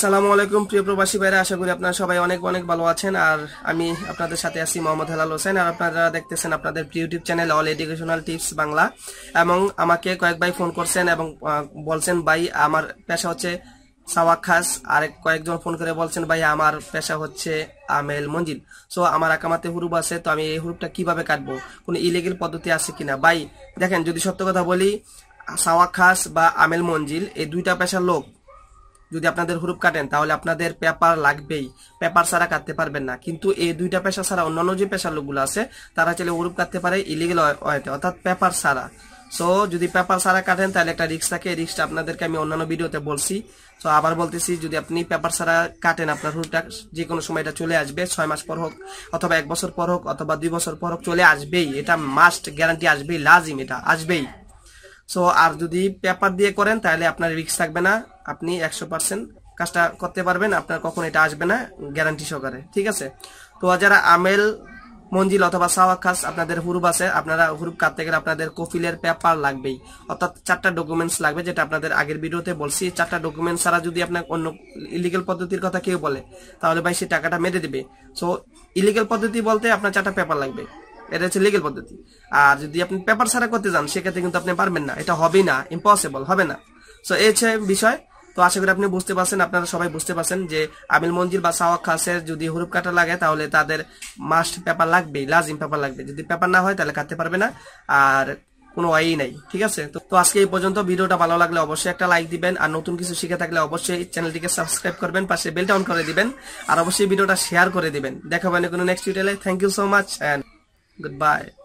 আসসালামু আলাইকুম প্রিয় প্রবাসী ভাইরা আশা করি আপনারা সবাই অনেক অনেক ভালো আছেন আর আমি আপনাদের সাথে আছি মোহাম্মদ হেলাল হোসেন আর আপনারা দেখতেছেন আপনাদের YouTube channel all educational tips Bangla এবং আমাকে কয়েক ভাই ফোন করছেন এবং বলছেন ভাই আমার পেশা হচ্ছে সাওয়াক খাস আর কয়েকজন ফোন করে বলছেন ভাই আমার পেশা হচ্ছে আমেল মঞ্জিল সো আমার একামাতে হুরুপ আছে তো আমি এই হুরুপটা কিভাবে কাটবো কোনো ইলিগেল পদ্ধতি আছে কিনা ভাই দেখেন যদি সত্য কথা বলি সাওয়াক খাস বা আমেল মঞ্জিল এই দুইটা পেশার লোক যদি আপনাদের হুরুপ কাটেন তাহলে আপনাদের পেপার লাগবেই পেপার ছাড়া কাটতে পারবেন না কিন্তু এই দুইটা পেশা ছাড়া অন্যান্য যে পেশার লোকগুলো আছে তারা চাইলে হুরুপ কাটতে পারে ইলিগেল ওয়েতে অর্থাৎ পেপার ছাড়া সো যদি পেপার ছাড়া কাটেন তাহলে একটা রিক্স থাকে রিক্সটা আপনাদেরকে আমি অন্যান্য ভিডিওতে বলছি সো আবার বলতেছি যদি আপনি পেপার ছাড়া কাটেন আপনার হুরুপটা যে কোনো সময় এটা চলে আসবে ছয় মাস পর হোক অথবা এক বছর পর হোক অথবা দুই বছর পর হোক চলে আসবেই এটা মাস্ট গ্যারান্টি আসবেই লাজিম এটা আসবেই সো আর যদি পেপার দিয়ে করেন তাহলে আপনার রিক্স থাকবে না আপনি একশো পার্সেন্ট কাজটা করতে পারবেন আপনার কখন এটা আসবে না গ্যারান্টি সহকারে ঠিক আছে তো যারা আমেল মঞ্জিল অথবা খাস আপনাদের হুরুপ আছে আপনারা হুরুপ কাটতে গেলে আপনাদের কফিলের পেপার লাগবেই অর্থাৎ চারটা ডকুমেন্টস লাগবে যেটা আপনাদের আগের ভিডিওতে বলছি চারটা ডকুমেন্টস ছাড়া যদি আপনার অন্য ইলিগেল পদ্ধতির কথা কেউ বলে তাহলে ভাই সে টাকাটা মেরে দেবে সো ইলিগেল পদ্ধতি বলতে আপনার চারটা পেপার লাগবে এটা হচ্ছে লিগেল পদ্ধতি আর যদি আপনি পেপার ছাড়া করতে যান সেক্ষেত্রে কিন্তু আপনি পারবেন না এটা হবেই না ইম্পসিবল হবে না সো এই হচ্ছে বিষয় তো আশা করি আপনি বুঝতে পারছেন আপনারা সবাই বুঝতে পারছেন যে আমিল মঞ্জিল বা সাওয়া খাসের যদি হুরুপ কাটা লাগে তাহলে তাদের মাস্ট পেপার লাগবেই লাজিম পেপার লাগবে যদি পেপার না হয় তাহলে কাটতে পারবে না আর কোনো ওয়াই নাই ঠিক আছে তো আজকে এই পর্যন্ত ভিডিওটা ভালো লাগলে অবশ্যই একটা লাইক দিবেন আর নতুন কিছু শিখে থাকলে অবশ্যই চ্যানেলটিকে সাবস্ক্রাইব করবেন পাশে বেলটা অন করে দিবেন আর অবশ্যই ভিডিওটা শেয়ার করে দিবেন দেখা হবে কোনো নেক্সট ভিডিওতে thank you so much and good by